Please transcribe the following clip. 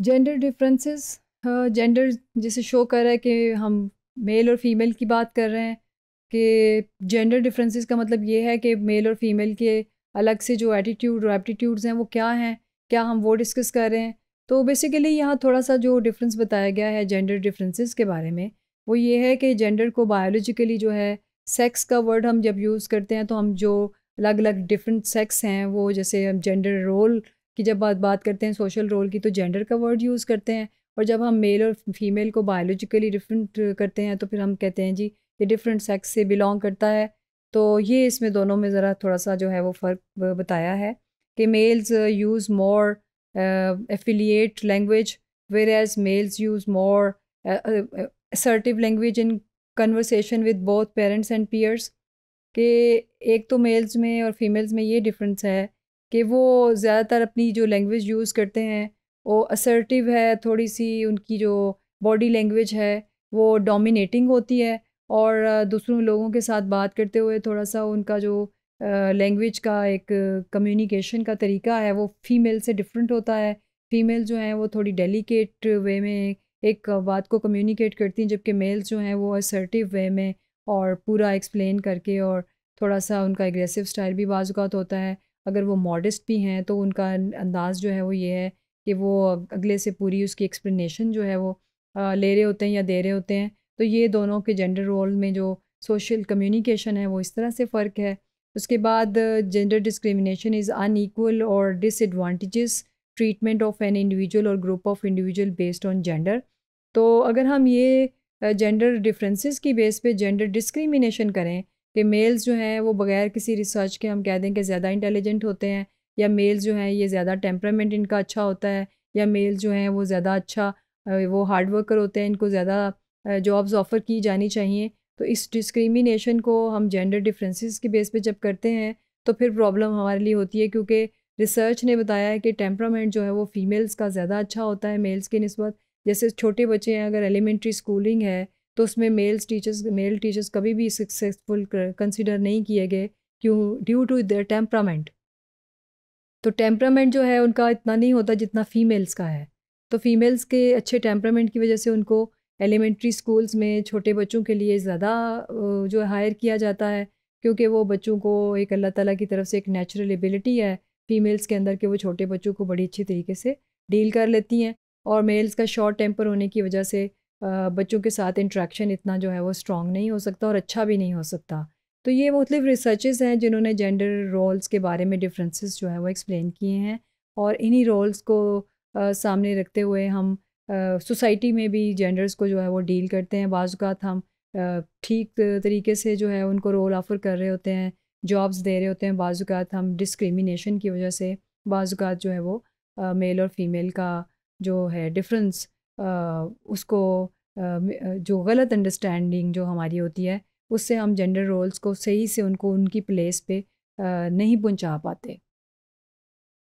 gender differences gender जैसे show कर रहा है कि हम मेल और फीमेल की बात कर रहे हैं कि जेंडर डिफरेंसेस का मतलब ये है कि मेल और फीमेल के अलग से जो एटीट्यूड और एप्टीट्यूड्स हैं वो क्या हैं क्या हम वो डिस्कस कर रहे हैं तो बेसिकली यहाँ थोड़ा सा जो डिफरेंस बताया गया है जेंडर डिफरेंसेस के बारे में वो ये है कि जेंडर को बायोलॉजिकली जो है सेक्स का वर्ड हम जब यूज़ करते हैं तो हम जो अलग अलग डिफरेंट सेक्स हैं वो जैसे हम जेंडर रोल कि जब बात बात करते हैं सोशल रोल की तो जेंडर का वर्ड यूज़ करते हैं और जब हम मेल और फीमेल को बायोलॉजिकली डिफरेंट करते हैं तो फिर हम कहते हैं जी ये डिफरेंट सेक्स से बिलोंग करता है तो ये इसमें दोनों में ज़रा थोड़ा सा जो है वो फ़र्क बताया है कि males use more affiliate language whereas males use more assertive language in conversation with both parents and peers कि एक तो मेल्स में और फीमेल्स में ये डिफरेंस है कि वो ज़्यादातर अपनी जो लैंग्वेज यूज़ करते हैं वो असर्टिव है थोड़ी सी उनकी जो बॉडी लैंग्वेज है वो डोमिनेटिंग होती है और दूसरों लोगों के साथ बात करते हुए थोड़ा सा उनका जो लैंग्वेज का एक कम्युनिकेशन का तरीका है वो फीमेल से डिफरेंट होता है फीमेल जो हैं वो थोड़ी डेलिकेट वे में एक बात को कम्युनिकेट करती हैं जबकि मेल्स जो हैं वो असर्टिव वे में और पूरा एक्सप्लेन करके और थोड़ा सा उनका एग्रेसिव स्टाइल भी बाज़ात होता है अगर वो मॉडस्ट भी हैं तो उनका अंदाज जो है वो ये है कि वो अगले से पूरी उसकी एक्सप्लेनेशन जो है वो ले रहे होते हैं या दे रहे होते हैं तो ये दोनों के जेंडर रोल में जो सोशल कम्युनिकेशन है वो इस तरह से फ़र्क है उसके बाद जेंडर डिस्क्रिमिनेशन इज़ अनईक्वल और disadvantages treatment of an individual और group of individual based on gender तो अगर हम ये जेंडर डिफरेंसेस की बेस पे जेंडर डिस्क्रिमिनेशन करें कि मेल्स जो हैं वो बगैर किसी रिसर्च के हम कह दें कि ज़्यादा इंटेलिजेंट होते हैं या मेल्स जो हैं ये ज़्यादा टेम्परामेंट इनका अच्छा होता है या मेल जो हैं वो ज़्यादा अच्छा वो हार्ड वर्कर होते हैं इनको ज़्यादा जॉब्स ऑफ़र की जानी चाहिए तो इस डिस्क्रिमिनेशन को हम जेंडर डिफरेंसेस के बेस पे जब करते हैं तो फिर प्रॉब्लम हमारे लिए होती है क्योंकि रिसर्च ने बताया है कि टेम्परामेंट जो है वो फीमेल्स का ज़्यादा अच्छा होता है मेल्स की नस्बत जैसे छोटे बच्चे हैं अगर एलिमेंट्री स्कूलिंग है तो उसमें मेल्स टीचर्स मेल टीचर्स कभी भी सक्सेसफुल कंसिडर नहीं किए गए क्यों ड्यू टू देयर टेम्परामेंट तो टेम्परामेंट जो है उनका इतना नहीं होता जितना फीमेल्स का है तो फीमेल्स के अच्छे टेम्परामेंट की वजह से उनको एलिमेंट्री स्कूल्स में छोटे बच्चों के लिए ज़्यादा जो हायर किया जाता है क्योंकि वो बच्चों को एक अल्लाह ताला की तरफ से एक नेचुरल एबिलिटी है फीमेल्स के अंदर के वो छोटे बच्चों को बड़ी अच्छी तरीके से डील कर लेती हैं और मेल्स का शॉर्ट टेम्पर होने की वजह से बच्चों के साथ इंट्रैक्शन इतना जो है वो स्ट्रॉन्ग नहीं हो सकता और अच्छा भी नहीं हो सकता तो ये मुख्तफ मतलब रिसर्चेज़ हैं जिन्होंने जेंडर रोल्स के बारे में डिफरेंसेस जो है वो एक्सप्लेन किए हैं और इन्हीं रोल्स को आ, सामने रखते हुए हम सोसाइटी में भी जेंडर्स को जो है वो डील करते हैं बाज़ात हम ठीक तरीके से जो है उनको रोल ऑफ़र कर रहे होते हैं जॉब्स दे रहे होते हैं बाज़ात हम डिस्क्रिमिनेशन की वजह से बाज़ात जो है वो मेल और फीमेल का जो है डिफरेंस उसको जो गलत अंडरस्टैंडिंग जो हमारी होती है उससे हम जेंडर रोल्स को सही से उनको उनकी प्लेस पे नहीं पहुंचा पाते